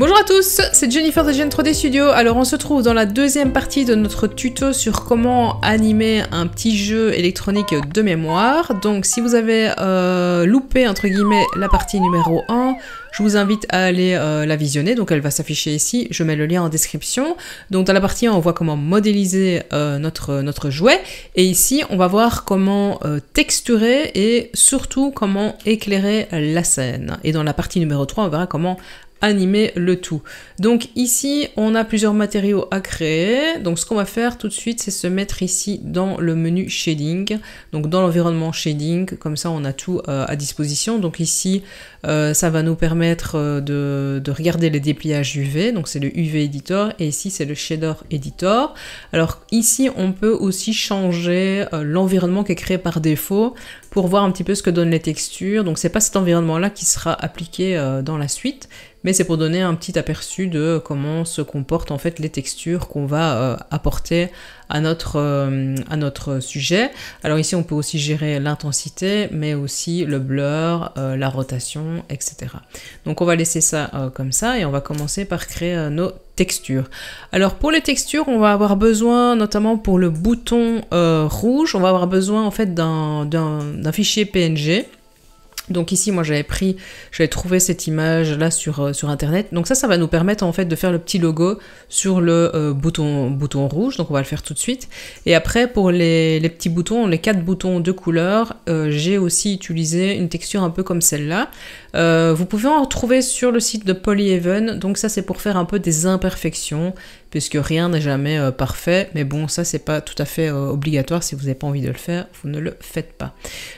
Bonjour à tous, c'est Jennifer de Gen 3D Studio. Alors on se trouve dans la deuxième partie de notre tuto sur comment animer un petit jeu électronique de mémoire. Donc si vous avez euh, loupé entre guillemets la partie numéro 1, je vous invite à aller euh, la visionner. Donc elle va s'afficher ici, je mets le lien en description. Donc dans la partie 1, on voit comment modéliser euh, notre, notre jouet. Et ici, on va voir comment texturer et surtout comment éclairer la scène. Et dans la partie numéro 3, on verra comment animer le tout. Donc ici, on a plusieurs matériaux à créer. Donc ce qu'on va faire tout de suite, c'est se mettre ici dans le menu Shading. Donc dans l'environnement Shading, comme ça on a tout euh, à disposition. Donc ici, euh, ça va nous permettre euh, de, regarder les dépliages UV. Donc c'est le UV Editor et ici c'est le Shader Editor. Alors ici, on peut aussi changer l'environnement qui est créé par défaut pour voir un petit peu ce que donnent les textures. Donc c'est pas cet environnement-là qui sera appliqué dans la suite mais c'est pour donner un petit aperçu de comment se comportent en fait les textures qu'on va euh, apporter euh, à notre, sujet. Alors ici on peut aussi gérer l'intensité mais aussi le blur, euh, la rotation, etc. Donc on va laisser ça comme ça et on va commencer par créer nos textures. Alors pour les textures, on va avoir besoin, notamment pour le bouton rouge, on va avoir besoin en fait d'un fichier PNG. Donc ici, moi j'avais pris, j'avais trouvé cette image là sur, euh, sur internet. Donc ça, ça va nous permettre en fait de faire le petit logo sur le euh, bouton, bouton rouge. Donc on va le faire tout de suite. Et après, pour les, petits boutons, les quatre boutons de couleur, euh, j'ai aussi utilisé une texture un peu comme celle-là. vous pouvez en retrouver sur le site de Polyhaven. Donc ça, c'est pour faire un peu des imperfections puisque rien n'est jamais euh, parfait. Mais bon, ça, c'est pas tout à fait euh, obligatoire. Si vous n'avez pas envie de le faire, vous ne le faites pas.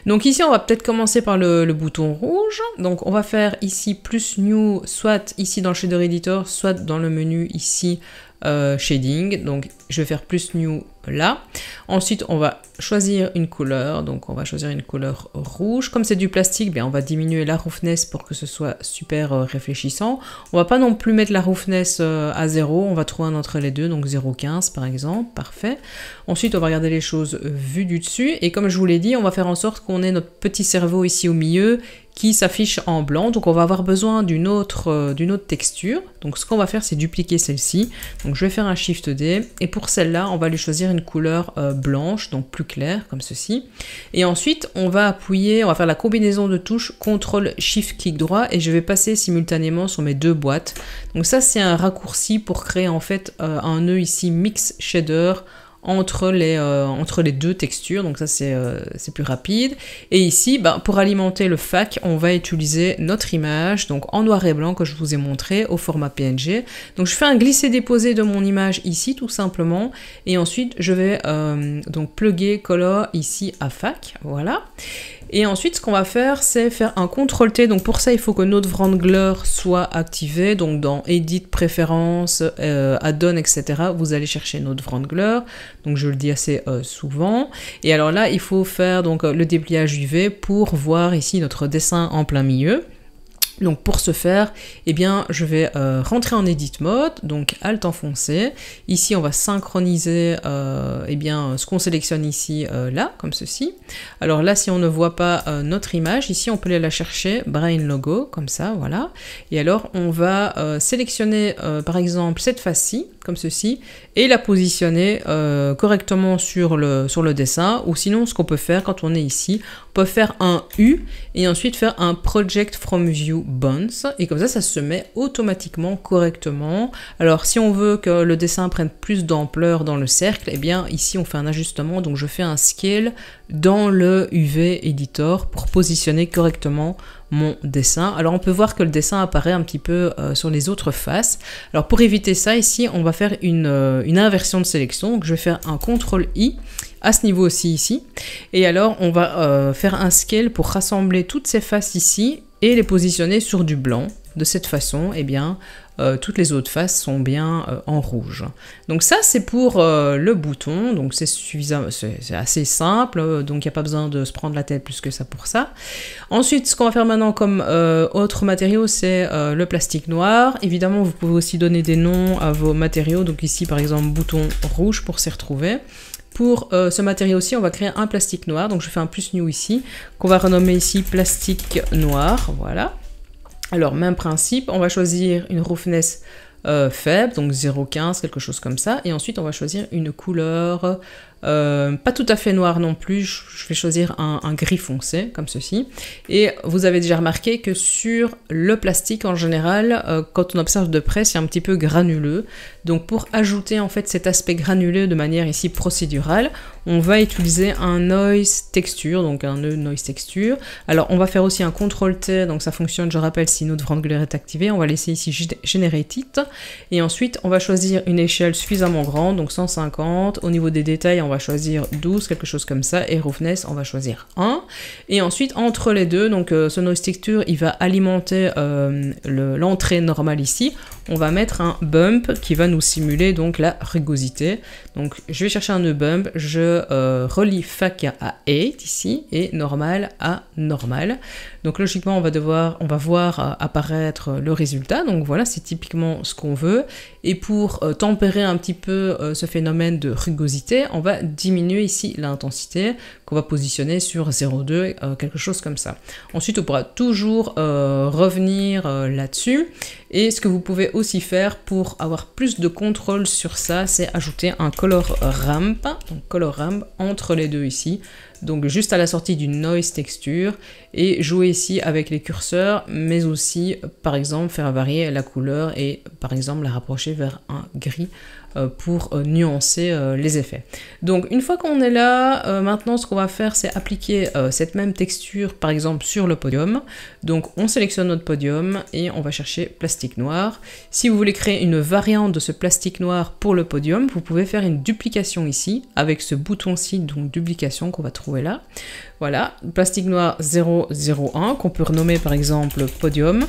Donc ici, on va peut-être commencer par le, le, bouton rouge. Donc on va faire ici plus new, soit ici dans le shader editor, soit dans le menu ici euh, shading. Donc je vais faire plus new là. Ensuite, on va choisir une couleur. Donc on va choisir une couleur rouge. Comme c'est du plastique, bien, on va diminuer la roughness pour que ce soit super euh, réfléchissant. On va pas non plus mettre la roughness euh, à 0. On va trouver un entre les deux. Donc 0,15 par exemple. Parfait. Ensuite, on va regarder les choses vues du dessus. Et comme je vous l'ai dit, on va faire en sorte qu'on ait notre petit cerveau ici au milieu qui s'affiche en blanc. Donc on va avoir besoin d'une autre, euh, autre texture. Donc ce qu'on va faire, c'est dupliquer celle-ci. Donc je vais faire un Shift D. Et pour celle-là, on va lui choisir une couleur euh, blanche, donc plus claire, comme ceci. Et ensuite, on va appuyer, on va faire la combinaison de touches CTRL Shift clic droit. Et je vais passer simultanément sur mes deux boîtes. Donc ça, c'est un raccourci pour créer en fait euh, un nœud ici Mix Shader entre les, euh, entre les deux textures, donc ça euh, c'est plus rapide. Et ici, ben pour alimenter le fac, on va utiliser notre image, donc en noir et blanc que je vous ai montré, au format PNG. Donc je fais un glisser-déposer de mon image ici tout simplement, et ensuite je vais euh, donc plugger color ici à fac, voilà. Et ensuite, ce qu'on va faire, c'est faire un CTRL-T. Donc pour ça, il faut que notre Wrangler soit activé. Donc dans Edit, Préférences, euh, Add-on, etc., vous allez chercher notre Wrangler. Donc je le dis assez euh, souvent. Et alors là, il faut faire donc euh, le dépliage UV pour voir ici notre dessin en plein milieu. Donc pour ce faire, eh bien, je vais euh, rentrer en edit mode, donc Alt enfoncé. Ici, on va synchroniser euh, eh bien, ce qu'on sélectionne ici, euh, là, comme ceci. Alors là, si on ne voit pas notre image, ici, on peut aller la chercher, Brain Logo, comme ça, voilà. Et alors, on va sélectionner, par exemple, cette face-ci, comme ceci, et la positionner euh, correctement sur le, sur le dessin. Ou sinon, ce qu'on peut faire quand on est ici, on peut faire un U et ensuite faire un Project From View bones Et comme ça, ça se met automatiquement correctement. Alors, si on veut que le dessin prenne plus d'ampleur dans le cercle, eh bien, ici, on fait un ajustement. Donc, je fais un scale dans le UV Editor pour positionner correctement mon dessin. Alors on peut voir que le dessin apparaît un petit peu euh, sur les autres faces. Alors pour éviter ça, ici, on va faire une, euh, inversion de sélection. Donc je vais faire un CTRL-I à ce niveau aussi ici. Et alors on va euh, faire un scale pour rassembler toutes ces faces ici et les positionner sur du blanc. De cette façon, et eh bien, euh, toutes les autres faces sont bien euh, en rouge. Donc ça c'est pour euh, le bouton, donc c'est assez simple, donc il n'y a pas besoin de se prendre la tête plus que ça pour ça. Ensuite ce qu'on va faire maintenant comme autre matériau c'est le plastique noir. Évidemment vous pouvez aussi donner des noms à vos matériaux, donc ici par exemple bouton rouge pour s'y retrouver. Pour ce matériau aussi, on va créer un plastique noir. Donc je fais un plus new ici, qu'on va renommer ici plastique noir. Voilà. Alors, même principe, on va choisir une roughness euh, faible, donc 0,15, quelque chose comme ça, et ensuite on va choisir une couleur euh, pas tout à fait noir non plus, je vais choisir un, gris foncé comme ceci. Et vous avez déjà remarqué que sur le plastique en général, euh, quand on observe de près, c'est un petit peu granuleux. Donc pour ajouter en fait cet aspect granuleux de manière ici procédurale, on va utiliser un noise texture, donc un noise texture. Alors on va faire aussi un CTRL T, donc ça fonctionne, je rappelle, si notre Wrangler est activé. On va laisser ici Generate It. Et ensuite, on va choisir une échelle suffisamment grande, donc 150. Au niveau des détails, on va va choisir 12, quelque chose comme ça, et roughness, on va choisir 1. Et ensuite, entre les deux, donc ce euh, noise texture, il va alimenter euh, l'entrée normale ici. On va mettre un bump qui va nous simuler donc la rugosité. Donc je vais chercher un nœud bump, je euh, relie fac à 8 e, ici, et normal à normal. Donc logiquement, on va devoir, on va voir euh, apparaître euh, le résultat. Donc voilà, c'est typiquement ce qu'on veut. Et pour euh, tempérer un petit peu ce phénomène de rugosité, on va diminuer ici l'intensité qu'on va positionner sur 0,2, quelque chose comme ça. Ensuite, on pourra toujours revenir là-dessus. Et ce que vous pouvez aussi faire pour avoir plus de contrôle sur ça, c'est ajouter un color ramp, donc color ramp entre les deux ici donc juste à la sortie du noise texture, et jouer ici avec les curseurs, mais aussi par exemple faire varier la couleur et par exemple la rapprocher vers un gris euh, pour euh, nuancer euh, les effets. Donc une fois qu'on est là, maintenant ce qu'on va faire c'est appliquer cette même texture par exemple sur le podium. Donc on sélectionne notre podium et on va chercher plastique noir. Si vous voulez créer une variante de ce plastique noir pour le podium, vous pouvez faire une duplication ici avec ce bouton-ci, donc duplication qu'on va trouver là. Voilà, plastique noir 001 qu'on peut renommer par exemple podium.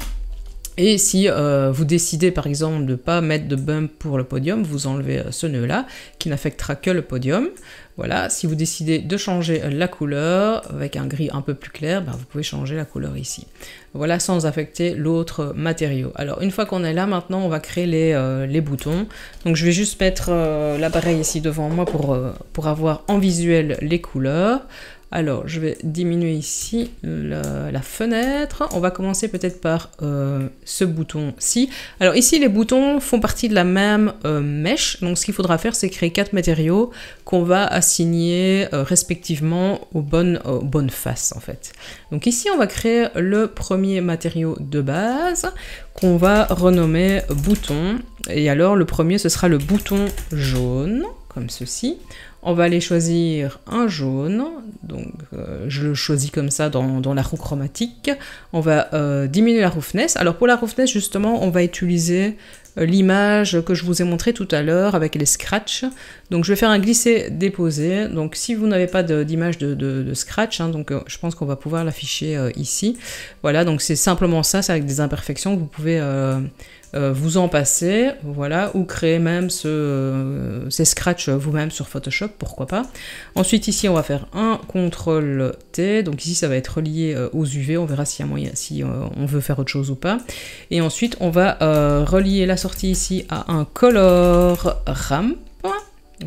Et si euh, vous décidez par exemple de ne pas mettre de bump pour le podium, vous enlevez euh, ce nœud là qui n'affectera que le podium. Voilà, si vous décidez de changer la couleur avec un gris un peu plus clair, ben, vous pouvez changer la couleur ici. Voilà, sans affecter l'autre matériau. Alors une fois qu'on est là, maintenant on va créer les, euh, boutons. Donc je vais juste mettre l'appareil ici devant moi pour, pour avoir en visuel les couleurs. Alors, je vais diminuer ici euh, la, fenêtre. On va commencer peut-être par euh, ce bouton-ci. Alors ici, les boutons font partie de la même euh, mèche. Donc ce qu'il faudra faire, c'est créer quatre matériaux qu'on va assigner respectivement aux bonnes, aux bonnes faces en fait. Donc ici, on va créer le premier matériau de base qu'on va renommer bouton. Et alors, le premier, ce sera le bouton jaune, comme ceci. On va aller choisir un jaune, donc euh, je le choisis comme ça dans, la roue chromatique. On va euh, diminuer la roughness. Alors pour la roughness justement, on va utiliser euh, l'image que je vous ai montrée tout à l'heure avec les scratchs. Donc je vais faire un glisser-déposer. Donc si vous n'avez pas d'image de, scratch, hein, donc je pense qu'on va pouvoir l'afficher ici. Voilà, donc c'est simplement ça, c'est avec des imperfections que vous pouvez euh, vous en passez, voilà, ou créer même euh, ces scratchs vous-même sur Photoshop, pourquoi pas. Ensuite ici on va faire un CTRL T, donc ici ça va être relié euh, aux UV, on verra si on veut faire autre chose ou pas. Et ensuite on va relier la sortie ici à un color RAM,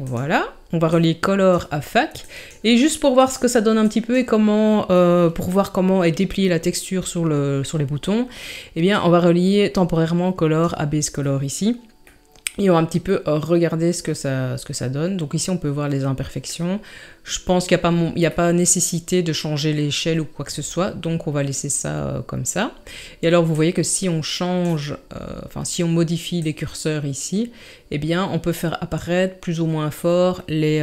voilà, on va relier color à fac. Et juste pour voir ce que ça donne un petit peu et comment, euh, pour voir comment est dépliée la texture sur, les boutons, eh bien on va relier temporairement color à base color ici on ont un petit peu euh, regarder ce que ça, ce que ça donne. Donc ici, on peut voir les imperfections. Je pense qu'il n'y a, pas nécessité de changer l'échelle ou quoi que ce soit, donc on va laisser ça euh, comme ça. Et alors, vous voyez que si on change, euh, enfin, si on modifie les curseurs ici, eh bien, on peut faire apparaître plus ou moins fort les,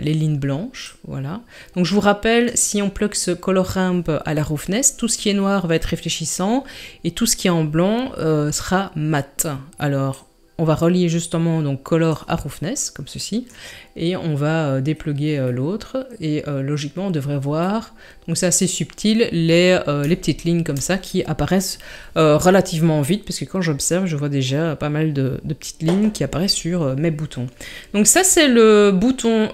lignes blanches, voilà. Donc je vous rappelle, si on plug ce color ramp à la roughness, tout ce qui est noir va être réfléchissant, et tout ce qui est en blanc sera mat. Alors, on va relier justement donc color à roughness, comme ceci, et on va euh, dépluguer euh, l'autre, et euh, logiquement on devrait voir, donc c'est assez subtil, les, les, petites lignes comme ça qui apparaissent relativement vite, parce que quand j'observe, je vois déjà pas mal de, petites lignes qui apparaissent sur mes boutons. Donc ça c'est le bouton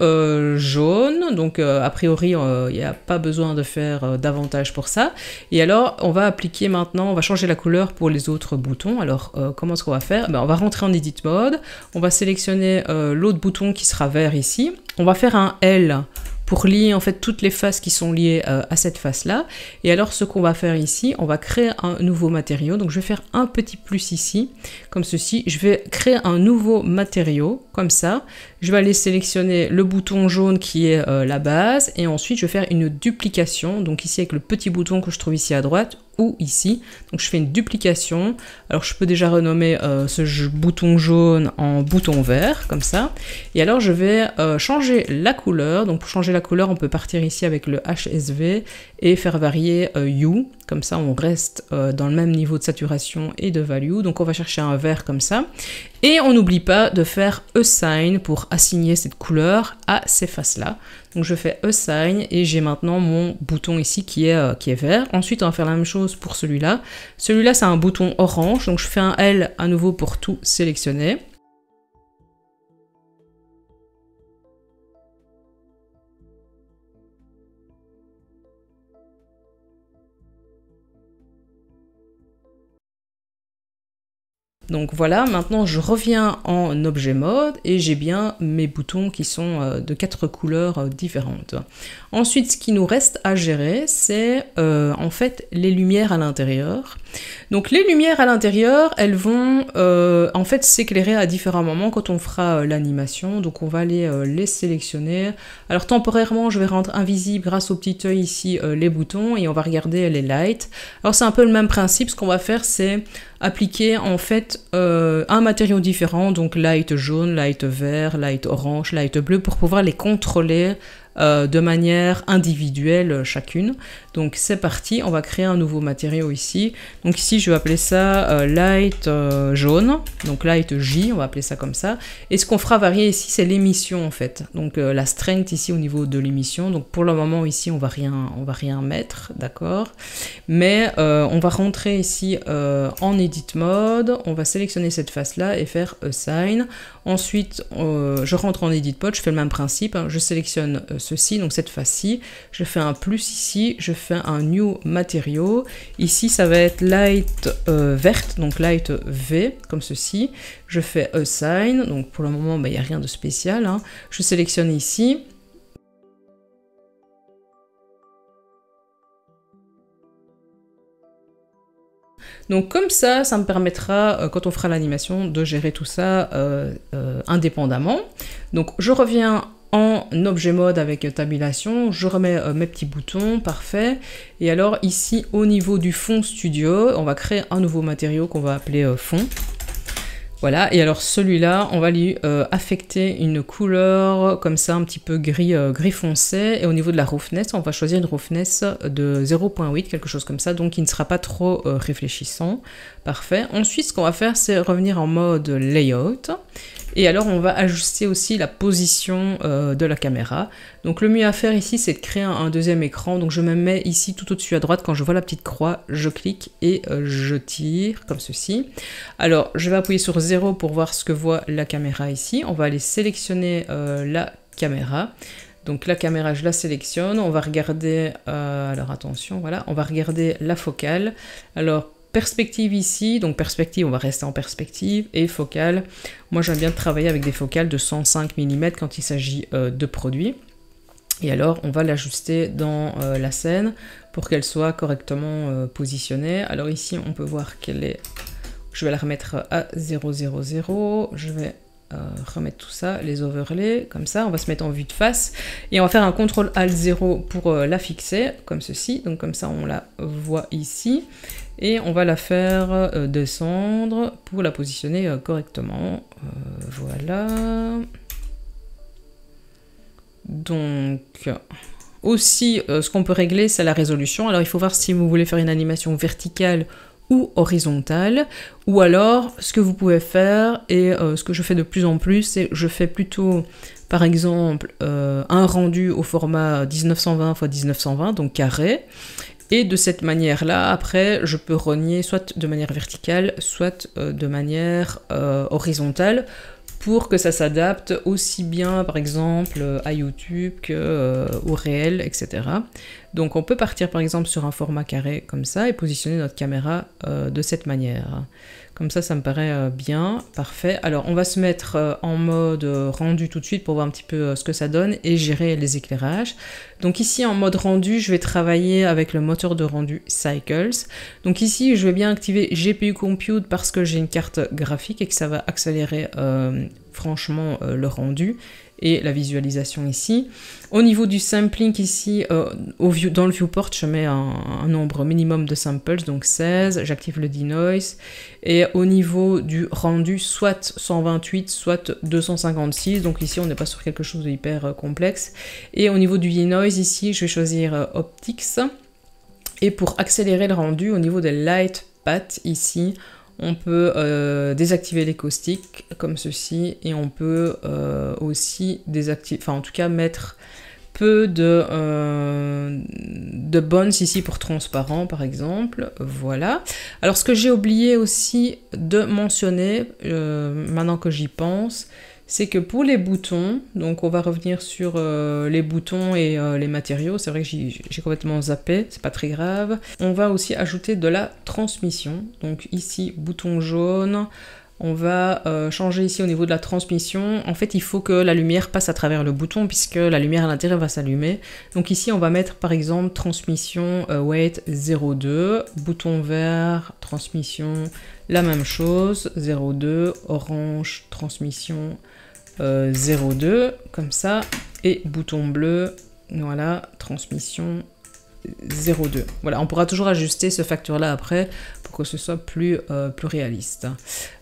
jaune, donc a priori il n'y a pas besoin de faire davantage pour ça, et alors on va appliquer maintenant, on va changer la couleur pour les autres boutons, alors comment est-ce qu'on va faire ben, On va rentrer en edit mode. On va sélectionner euh, l'autre bouton qui sera vert ici. On va faire un L pour lier en fait toutes les faces qui sont liées euh, à cette face là. Et alors ce qu'on va faire ici, on va créer un nouveau matériau. Donc je vais faire un petit plus ici, comme ceci. Je vais créer un nouveau matériau, comme ça. Je vais aller sélectionner le bouton jaune qui est euh, la base. Et ensuite je vais faire une duplication. Donc ici avec le petit bouton que je trouve ici à droite, ou ici. Donc je fais une duplication. Alors je peux déjà renommer euh, ce bouton jaune en bouton vert, comme ça. Et alors je vais euh, changer la couleur. Donc pour changer la couleur, on peut partir ici avec le HSV et faire varier U. Euh, comme ça, on reste euh, dans le même niveau de saturation et de value. Donc on va chercher un vert comme ça. Et on n'oublie pas de faire assign pour assigner cette couleur à ces faces-là. Donc je fais assign et j'ai maintenant mon bouton ici qui est, euh, qui est vert. Ensuite, on va faire la même chose pour celui-là. Celui-là, c'est un bouton orange. Donc je fais un L à nouveau pour tout sélectionner. Donc voilà, maintenant je reviens en objet mode et j'ai bien mes boutons qui sont euh, de quatre couleurs euh, différentes. Ensuite, ce qui nous reste à gérer, c'est euh, en fait les lumières à l'intérieur. Donc les lumières à l'intérieur, elles vont euh, en fait s'éclairer à différents moments quand on fera euh, l'animation. Donc on va aller euh, les sélectionner. Alors temporairement, je vais rendre invisible grâce au petit œil ici les boutons et on va regarder les lights. Alors c'est un peu le même principe. Ce qu'on va faire, c'est appliquer en fait un matériau différent, donc light jaune, light vert, light orange, light bleu, pour pouvoir les contrôler euh, de manière individuelle euh, chacune. Donc c'est parti, on va créer un nouveau matériau ici. Donc ici je vais appeler ça euh, light jaune, donc light J, on va appeler ça comme ça. Et ce qu'on fera varier ici c'est l'émission en fait, donc la strength ici au niveau de l'émission. Donc pour le moment ici on va rien, on va rien mettre, d'accord. Mais on va rentrer ici en edit mode, on va sélectionner cette face là et faire assign. Ensuite, euh, je rentre en edit je fais le même principe, hein. je sélectionne euh, ceci, donc cette face-ci, je fais un plus ici, je fais un new Material, Ici, ça va être light euh, verte, donc light V, comme ceci. Je fais assign, donc pour le moment, bah, il n'y a rien de spécial. Hein. Je sélectionne ici, Donc comme ça, ça me permettra, euh, quand on fera l'animation, de gérer tout ça euh, euh, indépendamment. Donc je reviens en objet mode avec tabulation, je remets mes petits boutons, parfait. Et alors ici au niveau du fond studio, on va créer un nouveau matériau qu'on va appeler fond. Voilà, et alors celui-là, on va lui euh, affecter une couleur comme ça, un petit peu gris, euh, gris foncé. Et au niveau de la roughness, on va choisir une roughness de 0.8, quelque chose comme ça, donc il ne sera pas trop euh, réfléchissant. Parfait. Ensuite, ce qu'on va faire, c'est revenir en mode layout. Et alors, on va ajuster aussi la position euh, de la caméra. Donc, le mieux à faire ici, c'est de créer un, deuxième écran. Donc, je me mets ici tout au-dessus à droite. Quand je vois la petite croix, je clique et euh, je tire, comme ceci. Alors, je vais appuyer sur 0 pour voir ce que voit la caméra ici. On va aller sélectionner euh, la caméra. Donc la caméra, je la sélectionne. On va regarder, alors attention, voilà, on va regarder la focale. Alors perspective ici, donc perspective, on va rester en perspective, et focale. Moi, j'aime bien travailler avec des focales de 105 mm quand il s'agit euh, de produits. Et alors, on va l'ajuster dans euh, la scène pour qu'elle soit correctement euh, positionnée. Alors ici, on peut voir qu'elle est... Je vais la remettre à 0, 0, 0. Je vais remettre tout ça, les overlays, comme ça, on va se mettre en vue de face, et on va faire un CTRL ALT 0 pour la fixer, comme ceci, donc comme ça on la voit ici, et on va la faire euh, descendre pour la positionner euh, correctement. Euh, voilà. Donc, aussi, ce qu'on peut régler, c'est la résolution. Alors, il faut voir si vous voulez faire une animation verticale ou horizontale, ou alors ce que vous pouvez faire, et ce que je fais de plus en plus, c'est je fais plutôt, par exemple, un rendu au format 1920 x 1920, donc carré, et de cette manière-là, après, je peux rogner soit de manière verticale, soit euh, de manière euh, horizontale pour que ça s'adapte aussi bien par exemple à YouTube que euh, au réel, etc. Donc on peut partir par exemple sur un format carré comme ça et positionner notre caméra de cette manière. Comme ça, ça me paraît euh, bien, parfait. Alors, on va se mettre euh, en mode euh, rendu tout de suite pour voir un petit peu ce que ça donne et gérer les éclairages. Donc ici, en mode rendu, je vais travailler avec le moteur de rendu Cycles. Donc ici, je vais bien activer GPU Compute parce que j'ai une carte graphique et que ça va accélérer franchement le rendu et la visualisation ici. Au niveau du sampling ici, euh, au dans le viewport, je mets un, nombre minimum de samples, donc 16, j'active le denoise, et au niveau du rendu, soit 128, soit 256, donc ici on n'est pas sur quelque chose d'hyper hyper euh, complexe. Et au niveau du denoise ici, je vais choisir euh, Optics, et pour accélérer le rendu, au niveau des light path ici, on peut euh, désactiver les caustiques comme ceci et on peut euh, aussi désactiver, enfin en tout cas mettre peu de, euh, de bonnes ici pour transparent par exemple. Voilà. Alors ce que j'ai oublié aussi de mentionner, maintenant que j'y pense, c'est que pour les boutons, donc on va revenir sur euh, les boutons et euh, les matériaux, c'est vrai que j'ai complètement zappé, c'est pas très grave. On va aussi ajouter de la transmission, donc ici bouton jaune, on va euh, changer ici au niveau de la transmission. En fait, il faut que la lumière passe à travers le bouton puisque la lumière à l'intérieur va s'allumer. Donc ici, on va mettre par exemple transmission weight 02, bouton vert, transmission, la même chose, 02, orange, transmission 02, euh, comme ça, et bouton bleu, voilà, transmission 02. Voilà, on pourra toujours ajuster ce facteur là après que ce soit plus, euh, plus réaliste.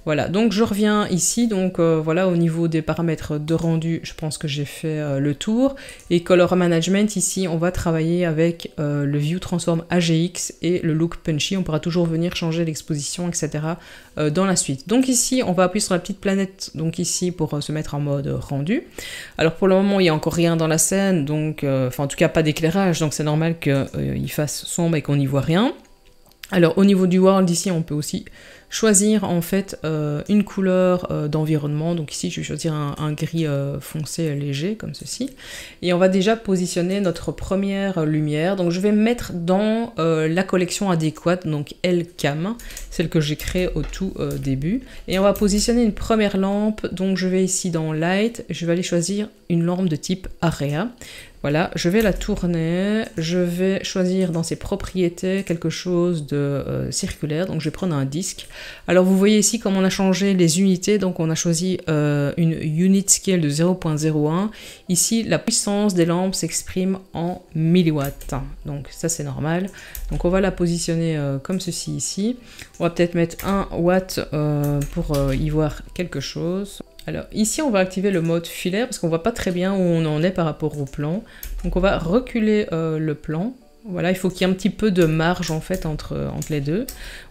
Voilà, donc je reviens ici, donc euh, voilà, au niveau des paramètres de rendu, je pense que j'ai fait euh, le tour. Et Color Management, ici, on va travailler avec le View Transform AGX et le Look Punchy. On pourra toujours venir changer l'exposition, etc. dans la suite. Donc ici, on va appuyer sur la petite planète, donc ici, pour se mettre en mode rendu. Alors pour le moment, il n'y a encore rien dans la scène, donc, enfin en tout cas pas d'éclairage, donc c'est normal qu'il fasse sombre et qu'on n'y voit rien. Alors au niveau du world ici on peut aussi choisir en fait euh, une couleur euh, d'environnement, donc ici je vais choisir un, gris euh, foncé léger comme ceci, et on va déjà positionner notre première lumière, donc je vais mettre dans la collection adéquate, donc L-Cam, celle que j'ai créée au tout début, et on va positionner une première lampe, donc je vais ici dans Light, je vais aller choisir une lampe de type Area, voilà, je vais la tourner, je vais choisir dans ses propriétés quelque chose de euh, circulaire, donc je vais prendre un disque. Alors vous voyez ici comme on a changé les unités, donc on a choisi euh, une unit scale de 0.01. Ici, la puissance des lampes s'exprime en milliwatts, donc ça c'est normal. Donc on va la positionner euh, comme ceci ici. On va peut-être mettre 1 watt pour y voir quelque chose. Alors ici, on va activer le mode filaire parce qu'on voit pas très bien où on en est par rapport au plan. Donc on va reculer euh, le plan. Voilà, il faut qu'il y ait un petit peu de marge en fait entre, euh, entre les deux.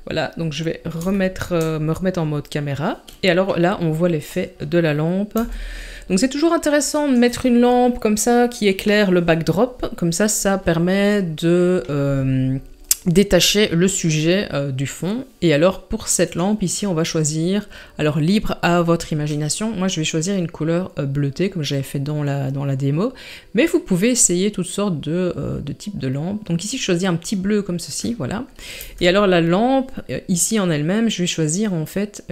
Voilà, donc je vais remettre, euh, me remettre en mode caméra. Et alors là, on voit l'effet de la lampe. Donc c'est toujours intéressant de mettre une lampe comme ça qui éclaire le backdrop. Comme ça, ça permet de détacher le sujet euh, du fond. Et alors pour cette lampe ici on va choisir, alors libre à votre imagination, moi je vais choisir une couleur euh, bleutée comme j'avais fait dans la, dans la démo, mais vous pouvez essayer toutes sortes euh, de, types de lampes. Donc ici je choisis un petit bleu comme ceci, voilà. Et alors la lampe ici en elle-même je vais choisir en fait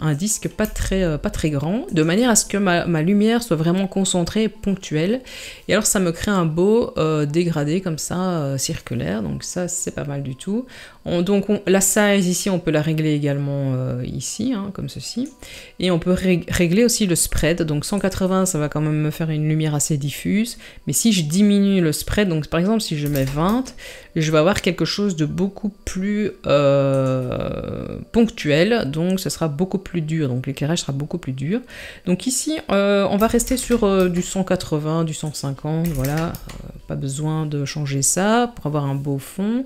un disque pas très, pas très grand, de manière à ce que ma, lumière soit vraiment concentrée ponctuelle. Et alors ça me crée un beau dégradé comme ça, circulaire, donc ça c'est c'est pas mal du tout. donc la size ici, on peut la régler également euh, ici, hein, comme ceci. Et on peut régler aussi le spread, donc 180 ça va quand même me faire une lumière assez diffuse, mais si je diminue le spread, donc par exemple si je mets 20, je vais avoir quelque chose de beaucoup plus euh, ponctuel, donc ce sera beaucoup plus dur, donc l'éclairage sera beaucoup plus dur. Donc ici, euh, on va rester sur euh, du 180, du 150, voilà, pas besoin de changer ça pour avoir un beau fond.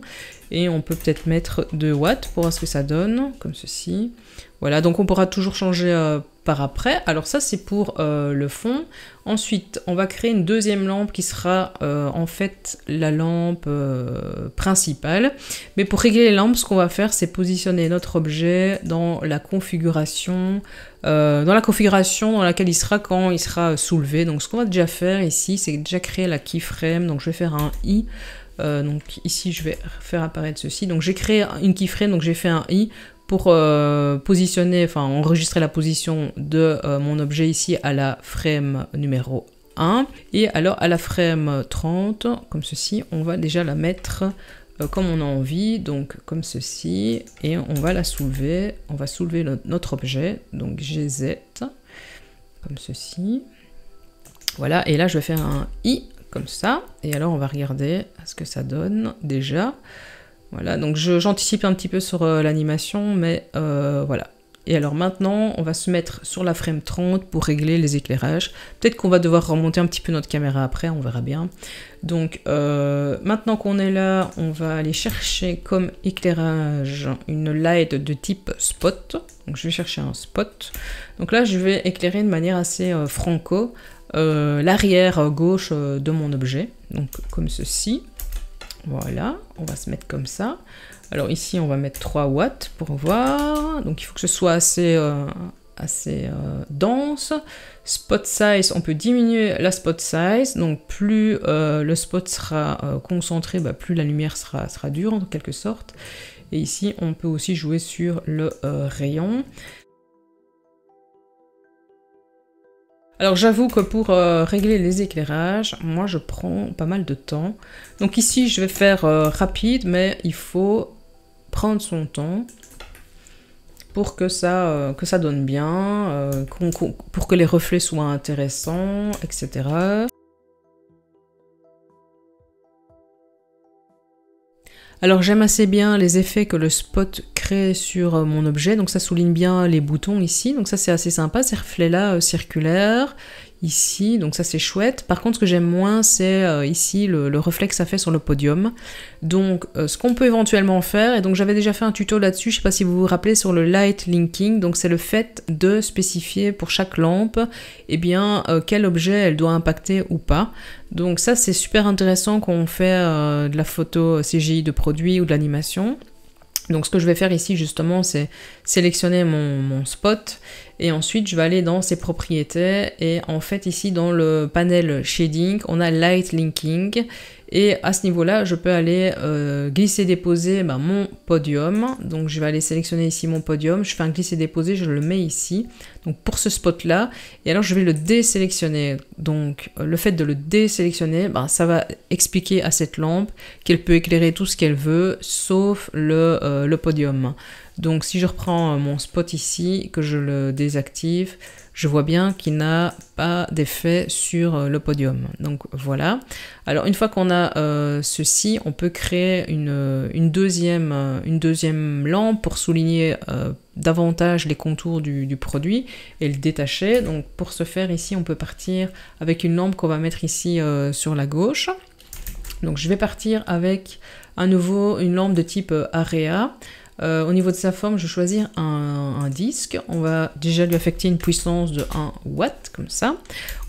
Et on peut peut-être mettre 2 watts pour voir ce que ça donne, comme ceci. Voilà, donc on pourra toujours changer euh, par après. Alors ça, c'est pour euh, le fond. Ensuite, on va créer une deuxième lampe qui sera euh, en fait la lampe principale. Mais pour régler les lampes, ce qu'on va faire, c'est positionner notre objet dans la configuration, dans la configuration dans laquelle il sera quand il sera soulevé. Donc ce qu'on va déjà faire ici, c'est déjà créer la keyframe. Donc je vais faire un i euh, donc ici, je vais faire apparaître ceci. Donc j'ai créé une keyframe, donc j'ai fait un i pour euh, positionner, enfin enregistrer la position de euh, mon objet ici à la frame numéro 1. Et alors à la frame 30, comme ceci, on va déjà la mettre comme on a envie, donc comme ceci, et on va la soulever, on va soulever notre objet, donc GZ, comme ceci. Voilà, et là je vais faire un I comme ça. Et alors, on va regarder ce que ça donne déjà. Voilà, donc j'anticipe un petit peu sur euh, l'animation, mais euh, voilà. Et alors maintenant, on va se mettre sur la frame 30 pour régler les éclairages. Peut-être qu'on va devoir remonter un petit peu notre caméra après, on verra bien. Donc euh, maintenant qu'on est là, on va aller chercher comme éclairage une light de type spot. Donc je vais chercher un spot. Donc là, je vais éclairer de manière assez franco euh, l'arrière gauche euh, de mon objet, donc comme ceci. Voilà, on va se mettre comme ça. Alors ici, on va mettre 3 watts pour voir. Donc il faut que ce soit assez, euh, assez dense. Spot size, on peut diminuer la spot size. Donc plus le spot sera concentré, bah, plus la lumière sera, sera dure en quelque sorte. Et ici, on peut aussi jouer sur le rayon. Alors j'avoue que pour euh, régler les éclairages, moi je prends pas mal de temps. Donc ici je vais faire euh, rapide, mais il faut prendre son temps pour que ça, euh, que ça donne bien, pour que les reflets soient intéressants, etc. Alors j'aime assez bien les effets que le spot sur euh, mon objet, donc ça souligne bien les boutons ici, donc ça c'est assez sympa, ces reflets-là euh, circulaires, ici, donc ça c'est chouette. Par contre ce que j'aime moins c'est euh, ici le, reflet que ça fait sur le podium. Donc ce qu'on peut éventuellement faire, et donc j'avais déjà fait un tuto là-dessus, je sais pas si vous vous rappelez sur le light linking, donc c'est le fait de spécifier pour chaque lampe, et eh bien quel objet elle doit impacter ou pas. Donc ça c'est super intéressant quand on fait de la photo CGI de produits ou de l'animation. Donc ce que je vais faire ici justement c'est sélectionner mon, spot et ensuite je vais aller dans ses propriétés et en fait ici dans le panel shading on a light linking et à ce niveau-là, je peux aller euh, glisser-déposer ben, mon podium. Donc je vais aller sélectionner ici mon podium. Je fais un glisser-déposer, je le mets ici. Donc pour ce spot-là. Et alors je vais le désélectionner. Donc euh, le fait de le désélectionner, ben, ça va expliquer à cette lampe qu'elle peut éclairer tout ce qu'elle veut, sauf le euh, podium. Donc si je reprends mon spot ici, que je le désactive, je vois bien qu'il n'a pas d'effet sur euh, le podium. Donc voilà. Alors une fois qu'on a euh, ceci, on peut créer une, euh, deuxième, lampe pour souligner davantage les contours du, produit et le détacher. Donc pour ce faire ici, on peut partir avec une lampe qu'on va mettre ici sur la gauche. Donc je vais partir avec à nouveau une lampe de type Area. Euh, au niveau de sa forme, je vais choisir un, disque. On va déjà lui affecter une puissance de 1 watt, comme ça.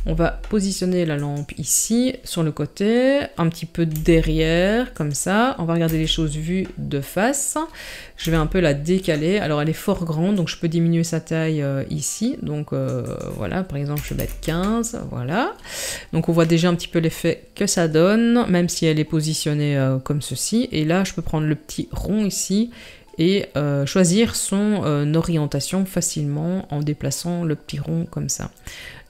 On va positionner la lampe ici, sur le côté, un petit peu derrière, comme ça. On va regarder les choses vues de face. Je vais un peu la décaler. Alors, elle est fort grande, donc je peux diminuer sa taille euh, ici. Donc, euh, voilà, par exemple, je vais mettre 15, voilà. Donc, on voit déjà un petit peu l'effet que ça donne, même si elle est positionnée comme ceci. Et là, je peux prendre le petit rond ici et euh, choisir son euh, orientation facilement en déplaçant le petit rond comme ça.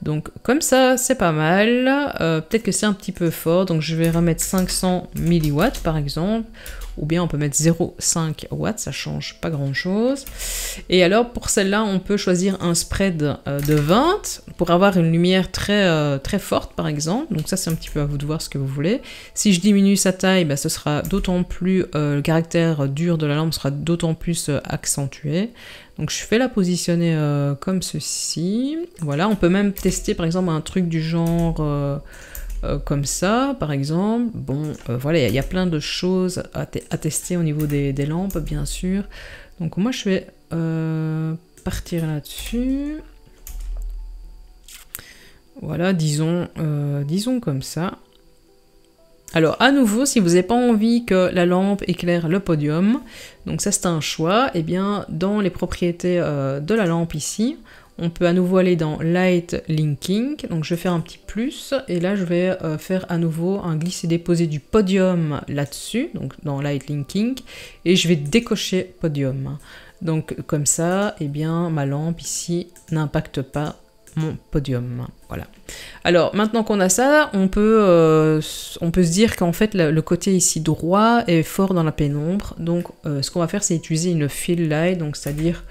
Donc comme ça, c'est pas mal. Euh, peut-être que c'est un petit peu fort, donc je vais remettre 500 milliwatts par exemple, ou bien on peut mettre 0,5 watts, ça change pas grand chose. Et alors pour celle-là, on peut choisir un spread euh, de 20 pour avoir une lumière très, euh, très forte par exemple. Donc ça c'est un petit peu à vous de voir ce que vous voulez. Si je diminue sa taille, bah, ce sera d'autant plus, euh, le caractère dur de la lampe sera d'autant plus accentué. Donc je fais la positionner comme ceci. Voilà, on peut même tester par exemple un truc du genre... Euh, comme ça, par exemple. Bon, euh, voilà, il y, a plein de choses à, tester au niveau des, lampes, bien sûr. Donc moi, je vais euh, partir là-dessus. Voilà, disons, disons comme ça. Alors à nouveau, si vous n'avez pas envie que la lampe éclaire le podium, donc ça c'est un choix, et eh bien dans les propriétés de la lampe ici, on peut à nouveau aller dans Light Linking, donc je vais faire un petit plus, et là je vais euh, faire à nouveau un glisser-déposer du podium là-dessus, donc dans Light Linking, et je vais décocher podium. Donc comme ça, eh bien ma lampe ici n'impacte pas mon podium. Voilà. Alors maintenant qu'on a ça, on peut, euh, on peut se dire qu'en fait le, côté ici droit est fort dans la pénombre. Donc euh, ce qu'on va faire, c'est utiliser une fill light, donc c'est-à-dire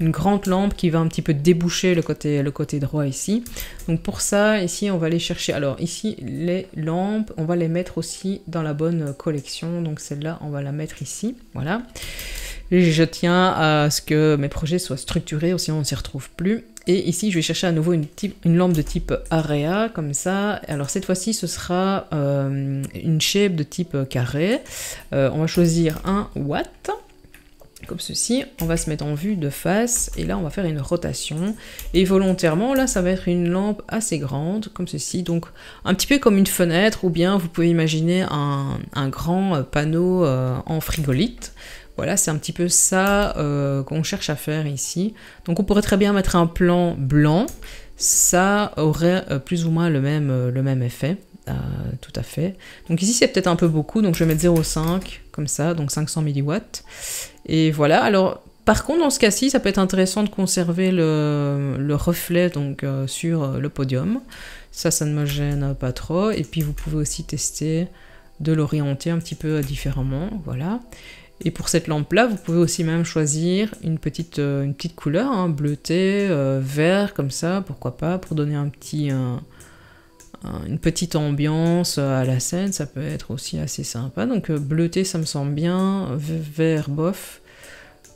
une grande lampe qui va un petit peu déboucher le côté, le côté droit ici. Donc pour ça, ici, on va aller chercher... Alors ici, les lampes, on va les mettre aussi dans la bonne collection. Donc celle-là, on va la mettre ici. Voilà. je tiens à ce que mes projets soient structurés, aussi on s'y retrouve plus. Et ici, je vais chercher à nouveau une, type, une lampe de type area, comme ça. Alors cette fois-ci, ce sera euh, une shape de type carré. Euh, on va choisir un watt comme ceci, on va se mettre en vue de face, et là on va faire une rotation, et volontairement là ça va être une lampe assez grande, comme ceci, donc un petit peu comme une fenêtre, ou bien vous pouvez imaginer un, grand euh, panneau euh, en frigolite, voilà, c'est un petit peu ça euh, qu'on cherche à faire ici. Donc on pourrait très bien mettre un plan blanc, ça aurait plus ou moins le même, le même effet. Euh, tout à fait. Donc ici c'est peut-être un peu beaucoup, donc je vais mettre 0,5 comme ça, donc 500 milliwatts. Et voilà, alors par contre dans ce cas-ci ça peut être intéressant de conserver le, reflet donc euh, sur euh, le podium. Ça, ça ne me gêne pas trop. Et puis vous pouvez aussi tester de l'orienter un petit peu différemment, voilà. Et pour cette lampe-là, vous pouvez aussi même choisir une petite, une petite couleur, un hein, bleuté, vert, comme ça, pourquoi pas, pour donner un petit une petite ambiance à la scène, ça peut être aussi assez sympa. Donc euh, bleuté, ça me semble bien, vert bof,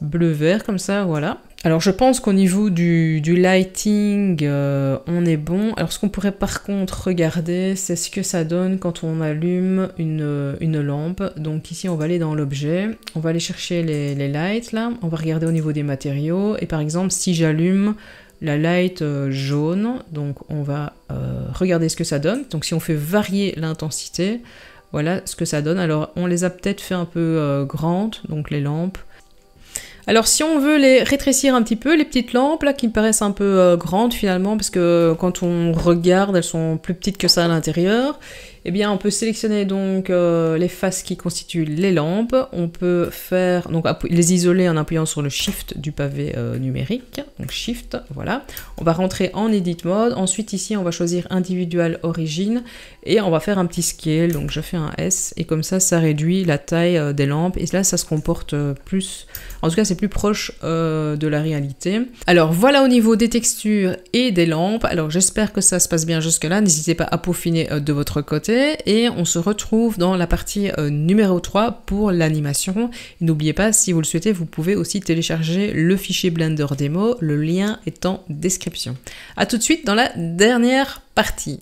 bleu vert comme ça, voilà. Alors je pense qu'au niveau du, du lighting, euh, on est bon. Alors ce qu'on pourrait par contre regarder, c'est ce que ça donne quand on allume une, lampe. Donc ici on va aller dans l'objet, on va aller chercher les, les lights là, on va regarder au niveau des matériaux. Et par exemple si j'allume la light euh, jaune, donc on va euh, regarder ce que ça donne. Donc si on fait varier l'intensité, voilà ce que ça donne. Alors on les a peut-être fait un peu euh, grandes, donc les lampes. Alors si on veut les rétrécir un petit peu, les petites lampes là qui me paraissent un peu grandes finalement, parce que quand on regarde, elles sont plus petites que ça à l'intérieur. Eh bien, on peut sélectionner donc euh, les faces qui constituent les lampes. On peut faire donc les isoler en appuyant sur le Shift du pavé euh, numérique. Donc Shift, voilà. On va rentrer en Edit Mode. Ensuite, ici, on va choisir Individual Origin et on va faire un petit scale. Donc, je fais un S et comme ça, ça réduit la taille euh, des lampes. Et là, ça se comporte plus. En tout cas, c'est plus proche de la réalité. Alors voilà au niveau des textures et des lampes. Alors j'espère que ça se passe bien jusque là. N'hésitez pas à peaufiner de votre côté et on se retrouve dans la partie euh, numéro 3 pour l'animation. N'oubliez pas, si vous le souhaitez, vous pouvez aussi télécharger le fichier Blender démo. le lien est en description. A tout de suite dans la dernière partie.